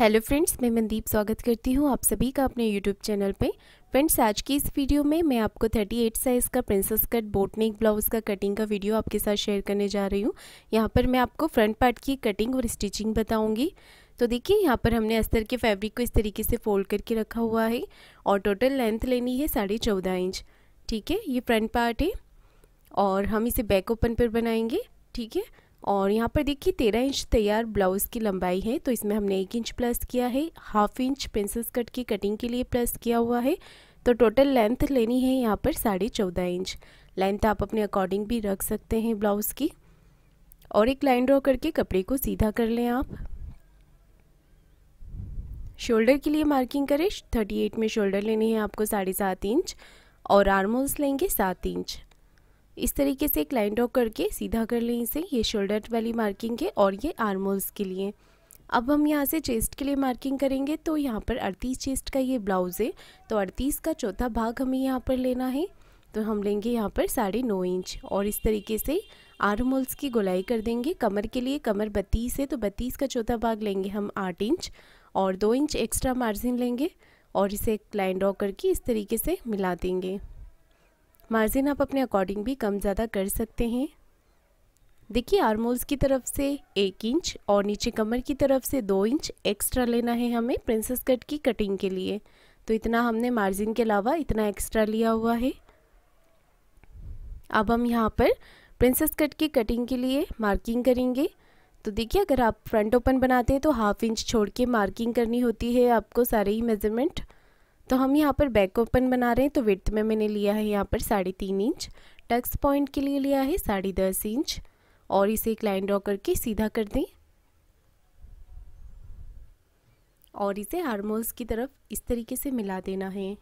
hello friends मैं मनदीप स्वागत करती हूँ आप सभी का अपने यूट्यूब चैनल पे फ्रेंड्स आज की इस वीडियो में मैं आपको 38 साइज़ का प्रिंसेस कट बोटनेक ब्लाउज़ का कटिंग का वीडियो आपके साथ शेयर करने जा रही हूँ यहाँ पर मैं आपको फ्रंट पार्ट की कटिंग और स्टिचिंग बताऊँगी तो देखिए यहाँ पर हमने अस्तर के फैब्रिक को इस तरीके से फोल्ड करके रखा हुआ है और टोटल लेंथ लेनी है साढ़े चौदह इंच ठीक है ये फ्रंट पार्ट है और हम इसे बैक ओपन पर बनाएंगे ठीक है और यहाँ पर देखिए तेरह इंच तैयार ब्लाउज़ की लंबाई है तो इसमें हमने एक इंच प्लस किया है हाफ इंच पेंसिल कट की कटिंग के लिए प्लस किया हुआ है तो टोटल लेंथ लेनी है यहाँ पर साढ़े चौदह इंच लेंथ आप अपने अकॉर्डिंग भी रख सकते हैं ब्लाउज़ की और एक लाइन ड्रॉ करके कपड़े को सीधा कर लें आप शोल्डर के लिए मार्किंग करें थर्टी एट में शोल्डर लेनी है आपको साढ़े सात इंच और आर्मोल्स लेंगे सात इंच इस तरीके से एक लाइन ड्रॉ करके सीधा कर लें इसे ये शोल्डर वाली मार्किंग है और ये आर्मोल्स के लिए अब हम यहाँ से चेस्ट के लिए मार्किंग करेंगे तो यहाँ पर अड़तीस चेस्ट का ये ब्लाउज़ है तो अड़तीस का चौथा भाग हमें यहाँ पर लेना है तो हम लेंगे यहाँ पर साढ़े नौ इंच और इस तरीके से आर्म की गोलाई कर देंगे कमर के लिए कमर बत्तीस है तो बत्तीस का चौथा भाग लेंगे हम आठ इंच और दो इंच एक्स्ट्रा मार्जिन लेंगे और इसे एक लाइन ड्रॉ करके इस तरीके से मिला देंगे मार्जिन आप अपने अकॉर्डिंग भी कम ज़्यादा कर सकते हैं देखिए आर्मोल्स की तरफ से एक इंच और नीचे कमर की तरफ से दो इंच एक्स्ट्रा लेना है हमें प्रिंसेस कट की कटिंग के लिए तो इतना हमने मार्जिन के अलावा इतना एक्स्ट्रा लिया हुआ है अब हम यहाँ पर प्रिंसेस कट की कटिंग के लिए मार्किंग करेंगे तो देखिए अगर आप फ्रंट ओपन बनाते हैं तो हाफ इंच छोड़ के मार्किंग करनी होती है आपको सारे ही मेजरमेंट तो हम यहाँ पर बैक ओपन बना रहे हैं तो विथ में मैंने लिया है यहाँ पर साढ़े तीन इंच टक्स पॉइंट के लिए लिया है साढ़े दस इंच और इसे एक लाइन ड्रॉ करके सीधा कर दें और इसे हारमोल्स की तरफ इस तरीके से मिला देना है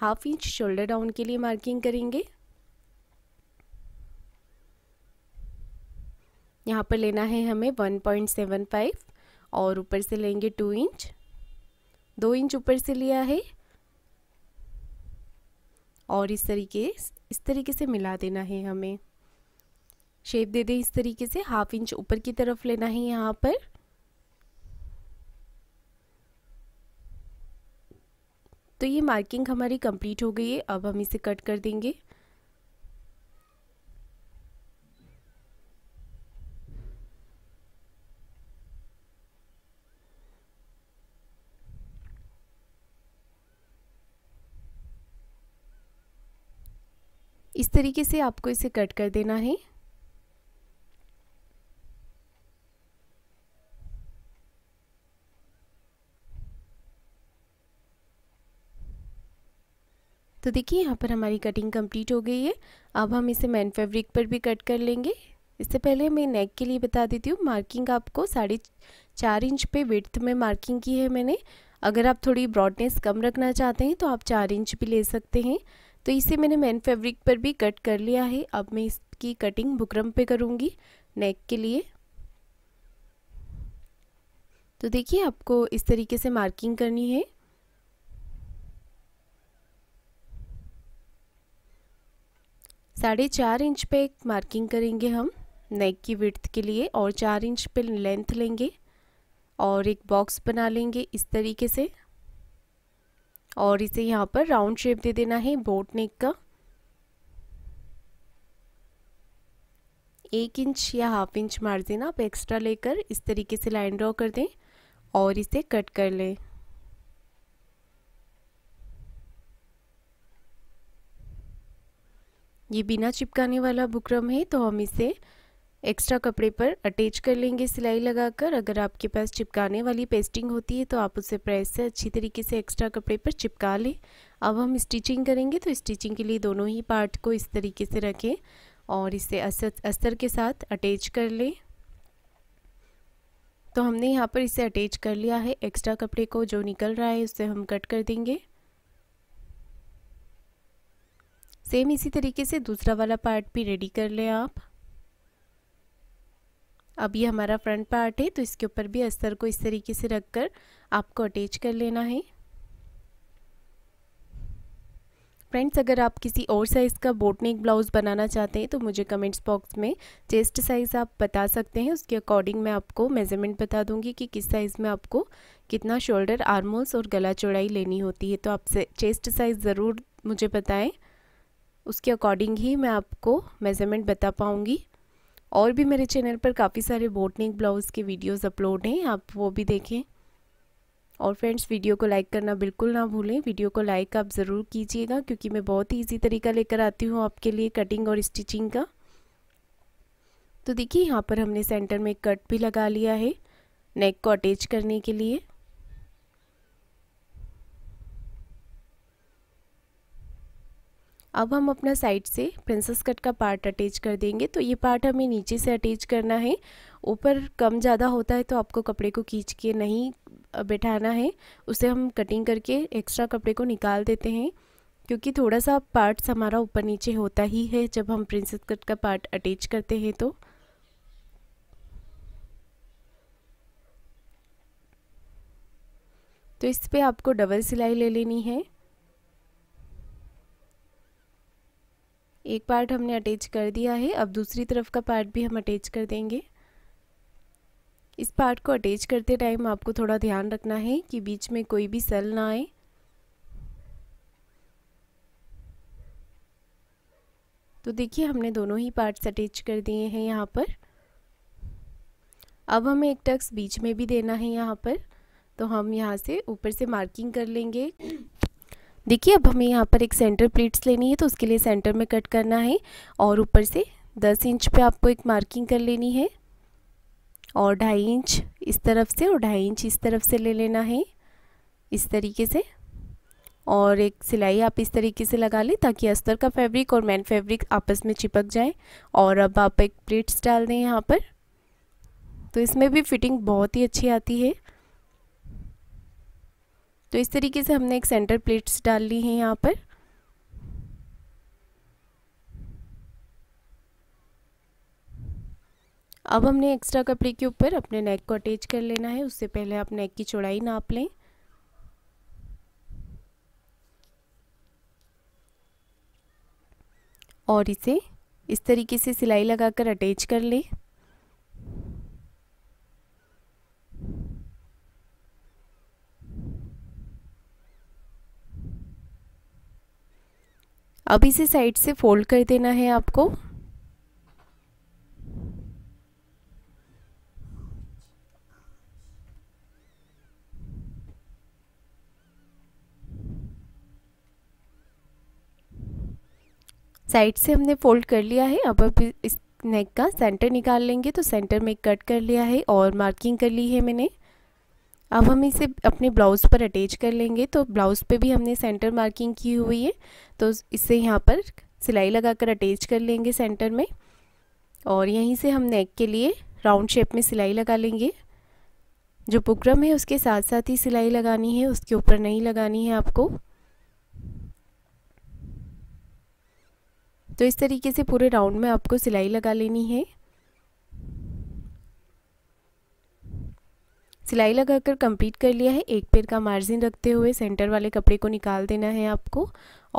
हाफ इंच शोल्डर डाउन के लिए मार्किंग करेंगे यहाँ पर लेना है हमें 1.75 और ऊपर से लेंगे टू इंच दो इंच ऊपर से लिया है और इस तरीके इस तरीके से मिला देना है हमें शेप दे दें इस तरीके से हाफ इंच ऊपर की तरफ लेना है यहाँ पर तो ये मार्किंग हमारी कंप्लीट हो गई है अब हम इसे कट कर देंगे इस तरीके से आपको इसे कट कर देना है तो देखिए यहाँ पर हमारी कटिंग कंप्लीट हो गई है अब हम इसे मैन फैब्रिक पर भी कट कर लेंगे इससे पहले मैं नेक के लिए बता देती हूँ मार्किंग आपको साढ़े चार इंच पे विड्थ में मार्किंग की है मैंने अगर आप थोड़ी ब्रॉडनेस कम रखना चाहते हैं तो आप चार इंच भी ले सकते हैं तो इसे मैंने मैन फैब्रिक पर भी कट कर लिया है अब मैं इसकी कटिंग बुकरम पे करूँगी नेक के लिए तो देखिए आपको इस तरीके से मार्किंग करनी है साढ़े चार इंच पे एक मार्किंग करेंगे हम नेक की विड्थ के लिए और चार इंच पे लेंथ लेंगे और एक बॉक्स बना लेंगे इस तरीके से और इसे यहाँ पर राउंड शेप दे देना है बोट नेक का एक इंच या हाफ इंच मार्जिन आप एक्स्ट्रा लेकर इस तरीके से लाइन ड्रॉ कर दें और इसे कट कर लें ये बिना चिपकाने वाला बुकरम है तो हम इसे एक्स्ट्रा कपड़े पर अटैच कर लेंगे सिलाई लगाकर अगर आपके पास चिपकाने वाली पेस्टिंग होती है तो आप उसे प्रेस से अच्छी तरीके से एक्स्ट्रा कपड़े पर चिपका लें अब हम स्टिचिंग करेंगे तो स्टिचिंग के लिए दोनों ही पार्ट को इस तरीके से रखें और इसे अस्तर अस्तर के साथ अटैच कर लें तो हमने यहाँ पर इसे अटैच कर लिया है एक्स्ट्रा कपड़े को जो निकल रहा है उसे हम कट कर देंगे सेम इसी तरीके से दूसरा वाला पार्ट भी रेडी कर लें आप अब ये हमारा फ्रंट पार्ट है तो इसके ऊपर भी अस्तर को इस तरीके से रख कर आपको अटैच कर लेना है फ्रेंड्स अगर आप किसी और साइज़ का बोटनिक ब्लाउज़ बनाना चाहते हैं तो मुझे कमेंट्स बॉक्स में चेस्ट साइज़ आप बता सकते हैं उसके अकॉर्डिंग मैं आपको मेज़रमेंट बता दूंगी कि किस साइज़ में आपको कितना शोल्डर आर्मोल्स और गला चौड़ाई लेनी होती है तो आप चेस्ट साइज़ ज़रूर मुझे बताएं उसके अकॉर्डिंग ही मैं आपको मेज़रमेंट बता पाऊँगी और भी मेरे चैनल पर काफ़ी सारे बोटनिक ब्लाउज़ के वीडियोस अपलोड हैं आप वो भी देखें और फ्रेंड्स वीडियो को लाइक करना बिल्कुल ना भूलें वीडियो को लाइक आप ज़रूर कीजिएगा क्योंकि मैं बहुत ही ईजी तरीका लेकर आती हूँ आपके लिए कटिंग और स्टिचिंग का तो देखिए यहाँ पर हमने सेंटर में कट भी लगा लिया है नेक को अटैच करने के लिए अब हम अपना साइड से प्रिंसेस कट का पार्ट अटैच कर देंगे तो ये पार्ट हमें नीचे से अटैच करना है ऊपर कम ज़्यादा होता है तो आपको कपड़े को खींच के नहीं बैठाना है उसे हम कटिंग करके एक्स्ट्रा कपड़े को निकाल देते हैं क्योंकि थोड़ा सा पार्ट्स हमारा ऊपर नीचे होता ही है जब हम प्रिंसेस कट का पार्ट अटैच करते हैं तो तो इस पर आपको डबल सिलाई ले लेनी है एक पार्ट हमने अटैच कर दिया है अब दूसरी तरफ का पार्ट भी हम अटैच कर देंगे इस पार्ट को अटैच करते टाइम आपको थोड़ा ध्यान रखना है कि बीच में कोई भी सेल ना आए तो देखिए हमने दोनों ही पार्ट्स अटैच कर दिए हैं यहाँ पर अब हमें एक टक्स बीच में भी देना है यहाँ पर तो हम यहाँ से ऊपर से मार्किंग कर लेंगे देखिए अब हमें यहाँ पर एक सेंटर प्लेट्स लेनी है तो उसके लिए सेंटर में कट करना है और ऊपर से दस इंच पे आपको एक मार्किंग कर लेनी है और ढाई इंच इस तरफ से और ढाई इंच इस तरफ से ले लेना है इस तरीके से और एक सिलाई आप इस तरीके से लगा लें ताकि अस्तर का फैब्रिक और मैन फैब्रिक आपस में चिपक जाए और अब आप एक प्लेट्स डाल दें यहाँ पर तो इसमें भी फिटिंग बहुत ही अच्छी आती है तो इस तरीके से हमने एक सेंटर प्लेट्स डाल ली हैं यहाँ पर अब हमने एक्स्ट्रा कपड़े के ऊपर अपने नेक को अटैच कर लेना है उससे पहले आप नेक की चौड़ाई नाप लें और इसे इस तरीके से सिलाई लगाकर अटैच कर लें अब इसे साइड से फोल्ड कर देना है आपको साइड से हमने फोल्ड कर लिया है अब अब इस नेक का सेंटर निकाल लेंगे तो सेंटर में कट कर लिया है और मार्किंग कर ली है मैंने अब हम इसे अपने ब्लाउज़ पर अटैच कर लेंगे तो ब्लाउज़ पे भी हमने सेंटर मार्किंग की हुई है तो इसे यहाँ पर सिलाई लगाकर अटैच कर लेंगे सेंटर में और यहीं से हम नेक के लिए राउंड शेप में सिलाई लगा लेंगे जो बुकरम है उसके साथ साथ ही सिलाई लगानी है उसके ऊपर नहीं लगानी है आपको तो इस तरीके से पूरे राउंड में आपको सिलाई लगा लेनी है सिलाई लगाकर कंप्लीट कर लिया है एक पेड़ का मार्जिन रखते हुए सेंटर वाले कपड़े को निकाल देना है आपको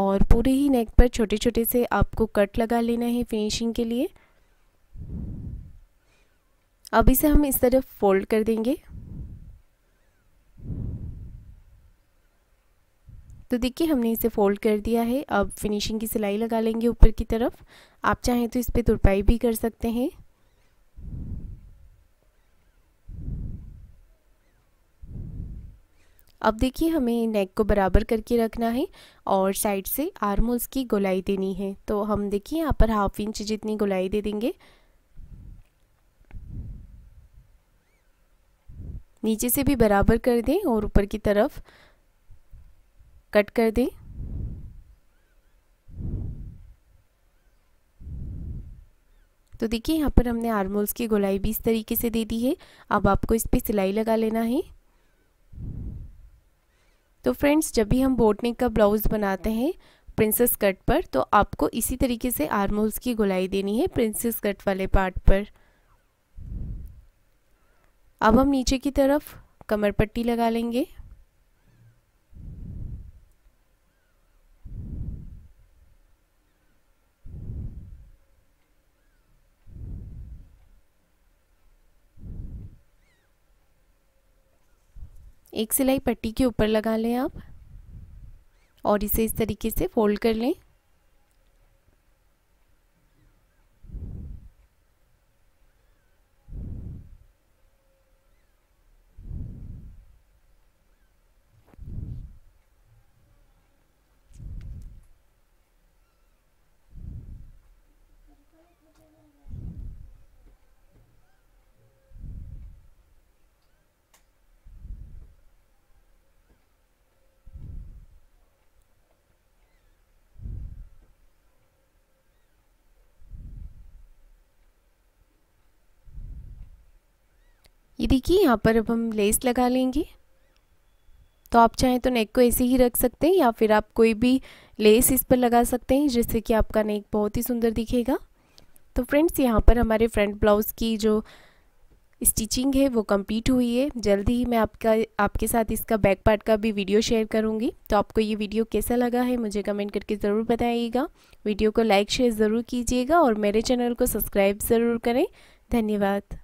और पूरे ही नेक पर छोटे छोटे से आपको कट लगा लेना है फिनिशिंग के लिए अब इसे हम इस तरफ फोल्ड कर देंगे तो देखिए हमने इसे फोल्ड कर दिया है अब फिनिशिंग की सिलाई लगा लेंगे ऊपर की तरफ आप चाहें तो इस पर तुरपाई भी कर सकते हैं अब देखिए हमें नेक को बराबर करके रखना है और साइड से आर्म होल्स की गोलाई देनी है तो हम देखिए यहाँ पर हाफ इंच जितनी गोलाई दे देंगे नीचे से भी बराबर कर दें और ऊपर की तरफ कट कर दें तो देखिए यहाँ पर हमने आर्मोल्स की गोलाई भी इस तरीके से दे दी है अब आपको इस पर सिलाई लगा लेना है तो फ्रेंड्स जब भी हम बोट का ब्लाउज़ बनाते हैं प्रिंसेस कट पर तो आपको इसी तरीके से आर्म होल्स की गोलाई देनी है प्रिंसेस कट वाले पार्ट पर अब हम नीचे की तरफ कमर पट्टी लगा लेंगे एक सिलाई पट्टी के ऊपर लगा लें आप और इसे इस तरीके से फोल्ड कर लें ये देखिए यहाँ पर अब हम लेस लगा लेंगे तो आप चाहें तो नेक को ऐसे ही रख सकते हैं या फिर आप कोई भी लेस इस पर लगा सकते हैं जिससे कि आपका नेक बहुत ही सुंदर दिखेगा तो फ्रेंड्स यहाँ पर हमारे फ्रंट ब्लाउज़ की जो स्टिचिंग है वो कंप्लीट हुई है जल्दी ही मैं आपका आपके साथ इसका बैक पार्ट का भी वीडियो शेयर करूँगी तो आपको ये वीडियो कैसा लगा है मुझे कमेंट करके ज़रूर बताइएगा वीडियो को लाइक शेयर ज़रूर कीजिएगा और मेरे चैनल को सब्सक्राइब ज़रूर करें धन्यवाद